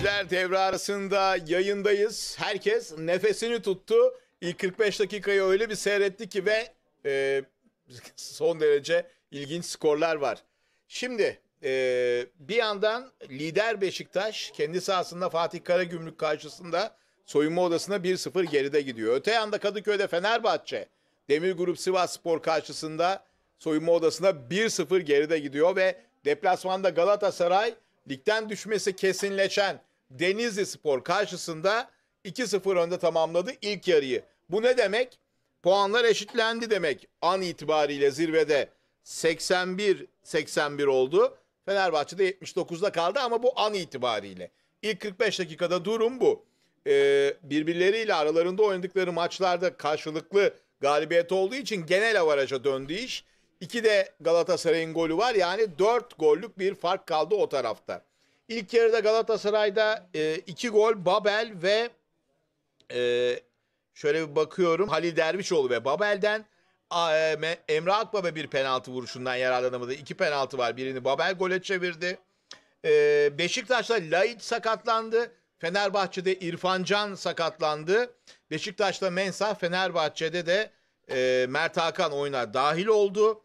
Güçler devre yayındayız. Herkes nefesini tuttu. İlk 45 dakikayı öyle bir seyretti ki ve e, son derece ilginç skorlar var. Şimdi e, bir yandan lider Beşiktaş kendi sahasında Fatih Karagümrük karşısında soyunma odasına 1-0 geride gidiyor. Öte yanda Kadıköy'de Fenerbahçe Demir Grup Sivas Spor karşısında soyunma odasına 1-0 geride gidiyor ve deplasmanda Galatasaray ligden düşmesi kesinleşen Denizli Spor karşısında 2-0 önde tamamladı ilk yarıyı. Bu ne demek? Puanlar eşitlendi demek. An itibariyle zirvede 81-81 oldu. Fenerbahçe'de 79'da kaldı ama bu an itibariyle. İlk 45 dakikada durum bu. Ee, birbirleriyle aralarında oynadıkları maçlarda karşılıklı galibiyet olduğu için genel avaraja döndü iş. İki de Galatasaray'ın golü var yani 4 gollük bir fark kaldı o tarafta. İlk yarıda Galatasaray'da e, iki gol Babel ve e, şöyle bir bakıyorum Halil Dervişoğlu ve Babel'den e, Emre Akbaba bir penaltı vuruşundan yararlanamadı. İki penaltı var. Birini Babel gole çevirdi. E, Beşiktaş'ta Laiç sakatlandı. Fenerbahçe'de İrfan Can sakatlandı. Beşiktaş'ta Mensah, Fenerbahçe'de de e, Mert Hakan oyuna dahil oldu.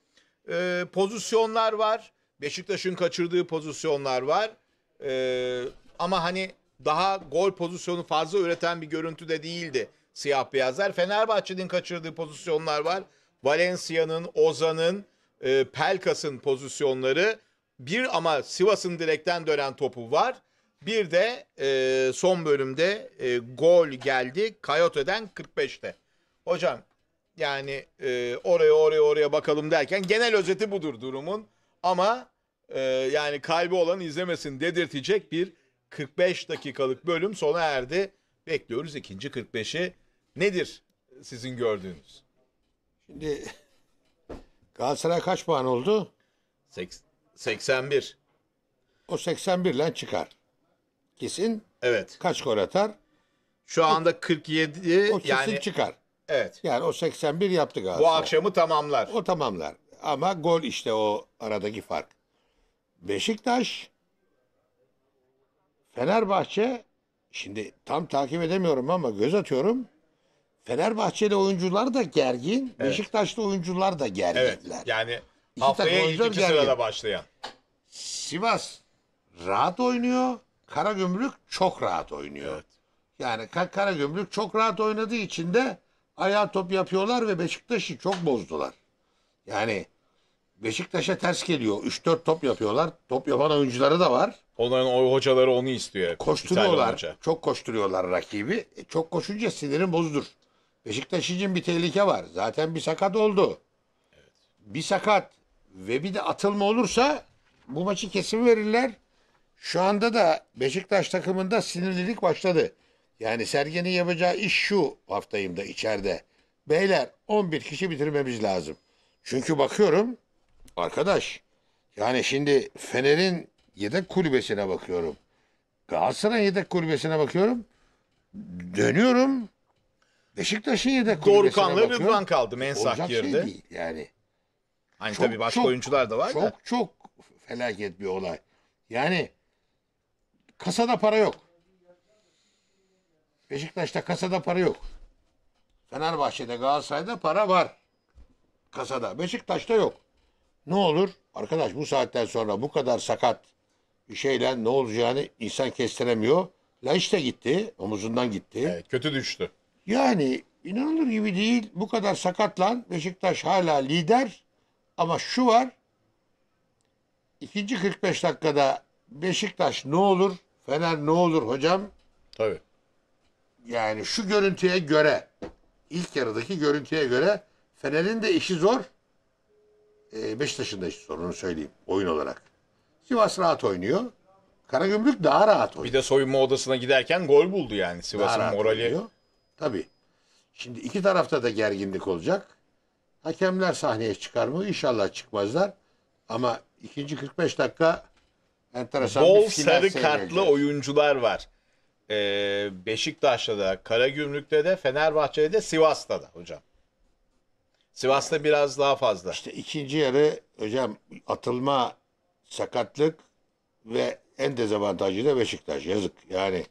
E, pozisyonlar var. Beşiktaş'ın kaçırdığı pozisyonlar var. Ee, ama hani daha gol pozisyonu fazla üreten bir görüntü de değildi siyah beyazlar. Fenerbahçe'nin kaçırdığı pozisyonlar var. Valencia'nın, Ozan'ın, e, Pelkas'ın pozisyonları. Bir ama Sivas'ın direkten dönen topu var. Bir de e, son bölümde e, gol geldi. Coyote'den 45'te. Hocam yani e, oraya oraya oraya bakalım derken genel özeti budur durumun. Ama e, yani kalbi olan izlemesin dedirtecek bir 45 dakikalık bölüm sona erdi. Bekliyoruz ikinci 45'i. Nedir sizin gördüğünüz? Şimdi Galatasaray kaç puan oldu? Seks- 81. O 81 ile çıkar. Kesin Evet. kaç gol atar? Şu anda 47 O kesin yani çıkar. evet. Yani o 81 yaptı Bu akşamı tamamlar. O tamamlar. Ama gol işte o aradaki fark. Beşiktaş, Fenerbahçe, şimdi tam takip edemiyorum ama göz atıyorum. Fenerbahçede oyuncular da gergin, evet. Beşiktaşlı oyuncular da gerginler. Evet, yani iki haftaya ilk iki gergin. sırada başlayan. Sivas rahat oynuyor, Karagümrük çok rahat oynuyor. Evet. Yani Karagümrük çok rahat oynadığı için de ayağa top yapıyorlar ve Beşiktaş'ı çok bozdular. Yani Beşiktaş'a ters geliyor. 3-4 top yapıyorlar. Top yapan oyuncuları da var. Onların o hocaları onu istiyor. Koşturuyorlar. Çok koşturuyorlar rakibi. E, çok koşunca sinirin bozdur. Beşiktaş için bir tehlike var. Zaten bir sakat oldu. Bir sakat ve bir de atılma olursa bu maçı kesin verirler. Şu anda da Beşiktaş takımında sinirlilik başladı. Yani Sergen'in yapacağı iş şu haftayım da içeride. Beyler 11 kişi bitirmemiz lazım. Çünkü bakıyorum Arkadaş yani şimdi Fener'in yedek kulübesine bakıyorum. Galatasaray'ın yedek kulübesine bakıyorum. Dönüyorum. Beşiktaş'ın yedek kulübesine Dorukhan ve bakıyorum. Rıdvan kaldı Mensah Olacak şey girdi. değil yani. Hani Çok, tabii başka çok, oyuncular da var çok da. çok felaket bir olay. Yani kasada para yok. Beşiktaş'ta kasada para yok. Fenerbahçe'de Galatasaray'da para var. Kasada. Beşiktaş'ta yok. Ne olur? Arkadaş bu saatten sonra bu kadar sakat bir şeyle ne olacağını insan kestiremiyor. laiş de gitti. Omuzundan gitti. Evet, kötü düştü. Yani inanılır gibi değil. Bu kadar sakatlan Beşiktaş hala lider. Ama şu var. İkinci 45 dakikada Beşiktaş ne olur? Fener ne olur hocam? Tabii. Yani şu görüntüye göre ilk yarıdaki görüntüye göre Fener'in de işi zor e, Beşiktaş'ın da sorunu söyleyeyim oyun olarak. Sivas rahat oynuyor. Karagümrük daha rahat oynuyor. Bir de soyunma odasına giderken gol buldu yani Sivas'ın rahat morali. oynuyor. Tabii. Şimdi iki tarafta da gerginlik olacak. Hakemler sahneye çıkar mı? İnşallah çıkmazlar. Ama ikinci 45 dakika enteresan Bol bir final sarı kartlı oyuncular var. Ee, Beşiktaş'ta da, Karagümrük'te de, Fenerbahçe'de de, Sivas'ta da hocam. Sivas'ta biraz daha fazla. İşte ikinci yarı hocam atılma, sakatlık ve en dezavantajı da Beşiktaş. Yazık yani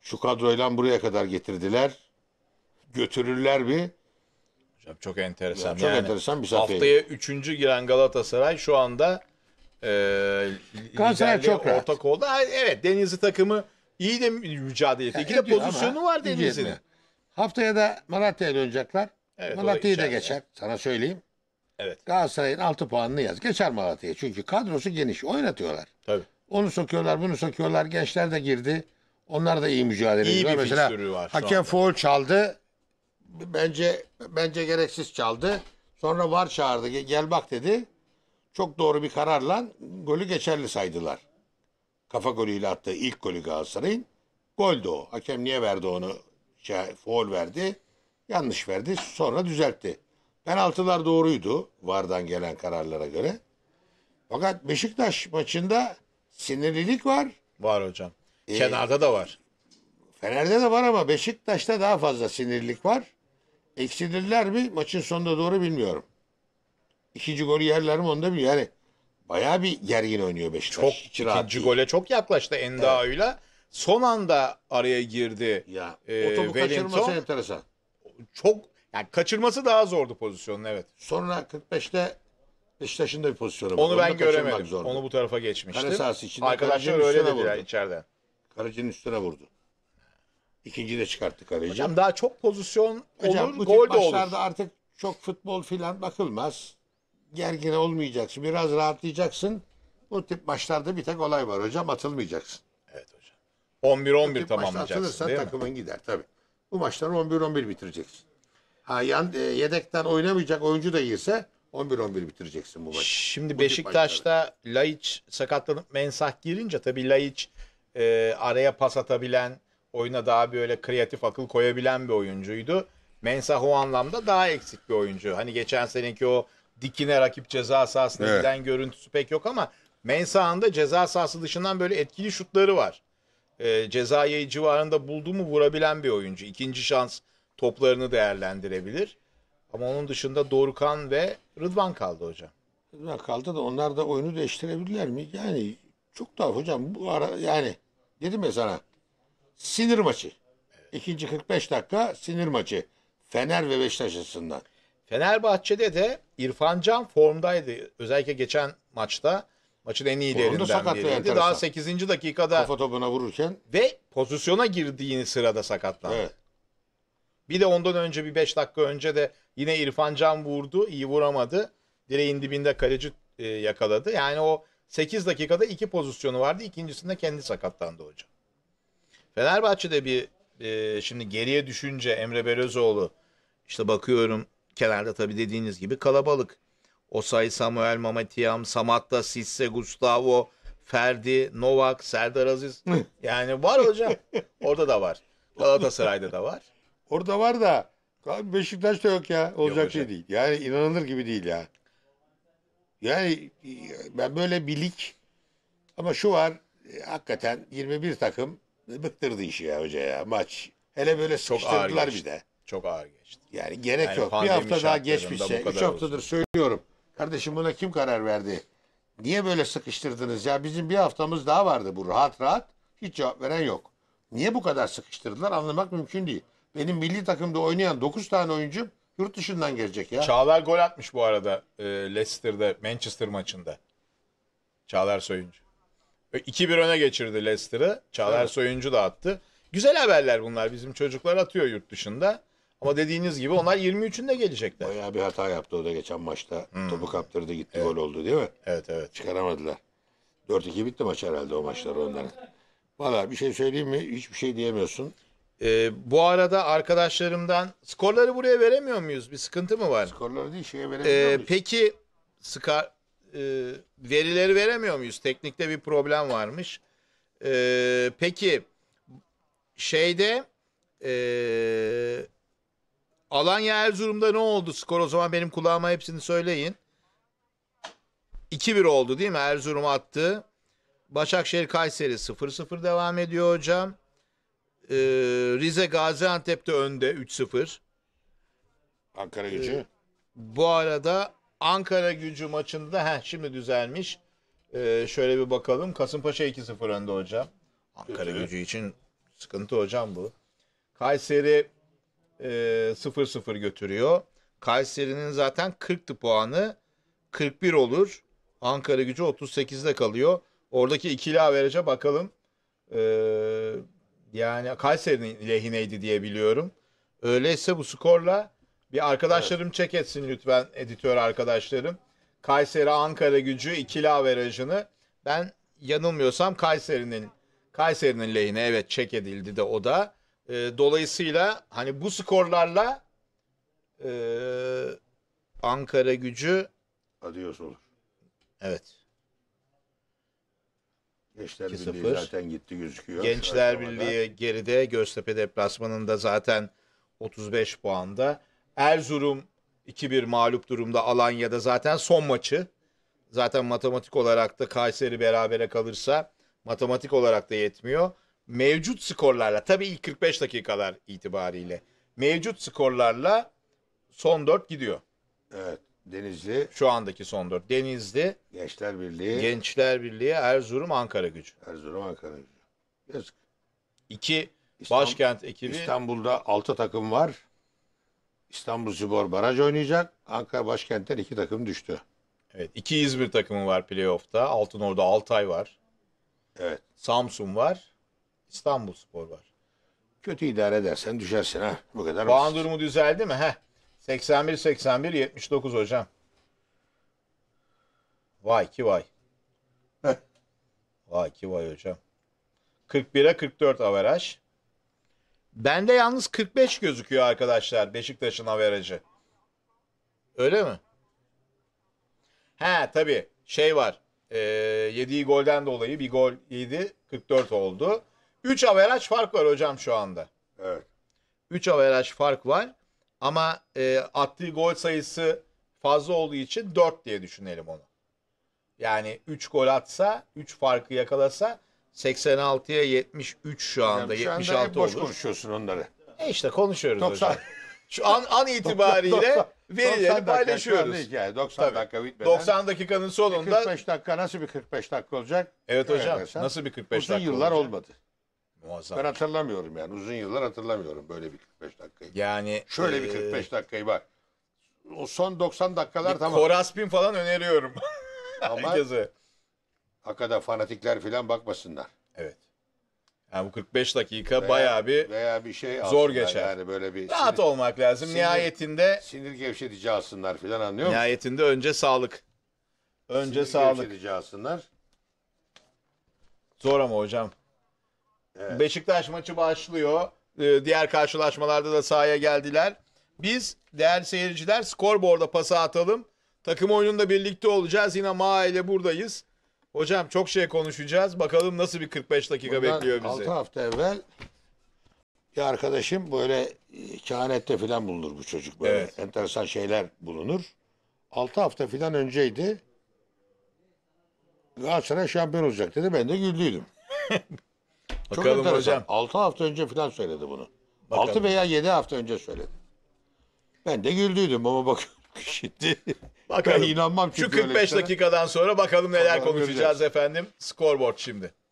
şu kadroyla buraya kadar getirdiler. Götürürler bir. Hocam çok enteresan. çok yani enteresan bir safhaya. Haftaya üçüncü giren Galatasaray şu anda e, Galatasaray çok rahat. ortak oldu. Evet Denizli takımı iyi de mücadele etti. İki de pozisyonu var Denizli'nin. Haftaya da Malatya'yla dönecekler. Evet, Malatya'yı da geçer. Sana söyleyeyim. Evet. Galatasaray'ın 6 puanını yaz. Geçer Malatya'ya. Çünkü kadrosu geniş. Oynatıyorlar. Tabii. Onu sokuyorlar, bunu sokuyorlar. Gençler de girdi. Onlar da iyi mücadele İyi bir fikstürü Mesela var hakem foul çaldı. Bence bence gereksiz çaldı. Sonra var çağırdı. Gel bak dedi. Çok doğru bir kararla golü geçerli saydılar. Kafa golüyle attığı ilk golü Galatasaray'ın. Goldü o. Hakem niye verdi onu? Şey, foul verdi. Yanlış verdi sonra düzeltti. Penaltılar doğruydu VAR'dan gelen kararlara göre. Fakat Beşiktaş maçında sinirlilik var. Var hocam. Ee, Kenarda da var. Fener'de de var ama Beşiktaş'ta daha fazla sinirlilik var. Eksilirler mi maçın sonunda doğru bilmiyorum. İkinci golü yerler mi onu da bilmiyorum. Yani bayağı bir gergin oynuyor Beşiktaş. Çok Hiç İkinci gole çok yaklaştı Endao'yla. Evet. Son anda araya girdi. Ya, e, o topu Wellington. kaçırması enteresan çok yani kaçırması daha zordu pozisyonun evet. Sonra 45'te Beşiktaş'ın da bir pozisyonu var. Onu, ben kaçırmak göremedim. zordu. Onu bu tarafa geçmiştim. Kale sahası içinde Arkadaşlar kalecinin öyle dediler vurdu. içeriden. Kalecinin üstüne vurdu. İkinciyi de çıkarttı kaleci. Hocam daha çok pozisyon Hocam olur, gol de olur. maçlarda artık çok futbol filan bakılmaz. Gergin olmayacaksın. Biraz rahatlayacaksın. Bu tip maçlarda bir tek olay var hocam. Atılmayacaksın. Evet hocam. 11-11 Bu maçta tamamlayacaksın atılırsan değil mi? takımın gider tabii bu maçları 11-11 bitireceksin. Ha yan, e, yedekten oynamayacak oyuncu da girse 11-11 bitireceksin bu maçı. Şimdi Bu Beşiktaş'ta Laiç sakatlanıp Mensah girince tabii Laiç e, araya pas atabilen, oyuna daha böyle kreatif akıl koyabilen bir oyuncuydu. Mensah o anlamda daha eksik bir oyuncu. Hani geçen seneki o dikine rakip ceza sahasına Evet. giden görüntüsü pek yok ama Mensah'ın da ceza sahası dışından böyle etkili şutları var e, ee, ceza yayı civarında buldu mu vurabilen bir oyuncu. İkinci şans toplarını değerlendirebilir. Ama onun dışında Dorukan ve Rıdvan kaldı hocam. Rıdvan kaldı da onlar da oyunu değiştirebilirler mi? Yani çok daha hocam bu ara yani dedim ya sana sinir maçı. Evet. İkinci 45 dakika sinir maçı. Fener ve Beşiktaş açısından. Fenerbahçe'de de İrfan Can formdaydı. Özellikle geçen maçta Maçın en iyi biriydi. Enteresan. Daha 8. dakikada kafa topuna vururken ve pozisyona girdiğini sırada sakatlandı. Evet. Bir de ondan önce bir 5 dakika önce de yine İrfan Can vurdu. iyi vuramadı. Direğin dibinde kaleci e, yakaladı. Yani o 8 dakikada iki pozisyonu vardı. İkincisinde kendi sakatlandı hocam. Fenerbahçe'de bir e, şimdi geriye düşünce Emre Belözoğlu işte bakıyorum kenarda tabii dediğiniz gibi kalabalık. Osay Samuel, Mamatiyam, Samatta, Sisse, Gustavo, Ferdi, Novak, Serdar Aziz. Yani var hocam. Orada da var. Galatasaray'da da var. Orada var da Beşiktaş'ta yok ya. Olacak yok şey değil. Yani inanılır gibi değil ya. Yani ben böyle bilik ama şu var e, hakikaten 21 takım bıktırdı işi ya hoca ya maç. Hele böyle çok ağır bir de. Çok ağır geçti. Yani gerek yani yok. Bir hafta daha geçmişse 3 haftadır olsun. söylüyorum. Kardeşim buna kim karar verdi? Niye böyle sıkıştırdınız ya? Bizim bir haftamız daha vardı bu rahat rahat. Hiç cevap veren yok. Niye bu kadar sıkıştırdılar anlamak mümkün değil. Benim milli takımda oynayan 9 tane oyuncum yurt dışından gelecek ya. Çağlar gol atmış bu arada e, Leicester'da Manchester maçında. Çağlar Soyuncu. 2-1 e, öne geçirdi Leicester'ı. Çağlar evet. Soyuncu da attı. Güzel haberler bunlar. Bizim çocuklar atıyor yurt dışında. Ama dediğiniz gibi onlar 23'ünde gelecekler. Bayağı bir hata yaptı o da geçen maçta. Hmm. Topu kaptırdı gitti evet. gol oldu değil mi? Evet evet. Çıkaramadılar. 4-2 bitti maç herhalde o maçlar onların. Valla bir şey söyleyeyim mi? Hiçbir şey diyemiyorsun. Ee, bu arada arkadaşlarımdan skorları buraya veremiyor muyuz? Bir sıkıntı mı var? Skorları değil şeye ee, veremiyor ee, muyuz? Peki skar, e, verileri veremiyor muyuz? Teknikte bir problem varmış. Ee, peki şeyde e, Alanya Erzurum'da ne oldu skor? O zaman benim kulağıma hepsini söyleyin. 2-1 oldu değil mi? Erzurum attı. Başakşehir Kayseri 0-0 devam ediyor hocam. Ee, Rize de önde 3-0. Ankara gücü. Ee, bu arada Ankara gücü maçında heh, şimdi düzelmiş. Ee, şöyle bir bakalım. Kasımpaşa 2-0 önde hocam. Ankara gücü için sıkıntı hocam bu. Kayseri e, 0-0 götürüyor. Kayseri'nin zaten 40'tı puanı. 41 olur. Ankara gücü 38'de kalıyor. Oradaki ikili averece e bakalım. Ee, yani Kayseri'nin lehineydi diye biliyorum. Öyleyse bu skorla bir arkadaşlarım evet. çek etsin lütfen editör arkadaşlarım. Kayseri Ankara gücü ikili averajını ben yanılmıyorsam Kayseri'nin Kayseri'nin lehine evet çek edildi de o da. E, dolayısıyla hani bu skorlarla e, Ankara gücü Adios olur. evet Gençler Birliği zaten gitti gözüküyor. Gençler Birliği geride Göztepe deplasmanında zaten 35 puanda. Erzurum 2-1 mağlup durumda Alanya'da zaten son maçı. Zaten matematik olarak da Kayseri berabere kalırsa matematik olarak da yetmiyor mevcut skorlarla tabii ilk 45 dakikalar itibariyle mevcut skorlarla son 4 gidiyor. Evet. Denizli, Şu andaki son 4. Denizli, Gençler Birliği, Gençler Birliği, Erzurum, Ankara Gücü. Erzurum, Ankara. Gücü Yazık. İki İstan- başkent ekibi İstanbul'da 6 takım var. İstanbul İstanbulspor baraj oynayacak. Ankara başkentten 2 takım düştü. evet, iki İzmir takımı var playoff'ta. Altınordu Altay var. Evet. Samsun var. İstanbul Spor var. Kötü idare edersen düşersin ha. Bu kadar Puan basit. durumu düzeldi mi? Heh. 81-81-79 hocam. Vay ki vay. Vay ki vay hocam. 41'e 44 averaj. Bende yalnız 45 gözüküyor arkadaşlar Beşiktaş'ın averajı. Öyle mi? He tabii şey var. Ee, yediği golden dolayı bir gol yedi 44 oldu. 3 averaj fark var hocam şu anda. Evet. 3 averaj fark var ama e, attığı gol sayısı fazla olduğu için 4 diye düşünelim onu. Yani 3 gol atsa, 3 farkı yakalasa 86'ya 73 şu anda. Yani şu anda 76 boş konuşuyorsun onları. E işte konuşuyoruz 90. hocam. Şu an an itibariyle verileri paylaşıyoruz. Yani 90 Tabii. dakika bitmeden. 90 dakikanın sonunda. 45 dakika nasıl bir 45 dakika olacak? Evet hocam. nasıl bir 45 Uzun dakika yıllar olmadı. Muazzam. Ben hatırlamıyorum yani. Uzun yıllar hatırlamıyorum böyle bir 45 dakikayı. Yani şöyle bir 45 e, dakikayı bak. O son 90 dakikalar tamam. Koraspin falan öneriyorum. Ama herkese. Hakikaten fanatikler falan bakmasınlar. Evet. Yani bu 45 dakika veya, bayağı bir veya bir şey zor geçer. Yani böyle bir rahat sinir, olmak lazım. Sinir, nihayetinde sinir gevşetici alsınlar falan anlıyor musun? Nihayetinde önce sağlık. Önce sinir sağlık. Sinir gevşetici alsınlar. Zor ama hocam. Evet. Beşiktaş maçı başlıyor. Ee, diğer karşılaşmalarda da sahaya geldiler. Biz değerli seyirciler skorboarda pası atalım. Takım oyununda birlikte olacağız. Yine Maa ile buradayız. Hocam çok şey konuşacağız. Bakalım nasıl bir 45 dakika Bundan bekliyor bizi. 6 hafta evvel bir arkadaşım böyle e, kehanette falan bulunur bu çocuk. Böyle evet. enteresan şeyler bulunur. 6 hafta falan önceydi. Galatasaray şampiyon olacak dedi. Ben de güldüydüm. Bakalım enteresan. hocam. 6 hafta önce falan söyledi bunu. Bakalım. 6 veya 7 hafta önce söyledi. Ben de güldüydüm ama bak şimdi Bakalım. ben inanmam çünkü Şu 45 şey. dakikadan sonra bakalım neler konuşacağız göreceğiz. efendim. Scoreboard şimdi.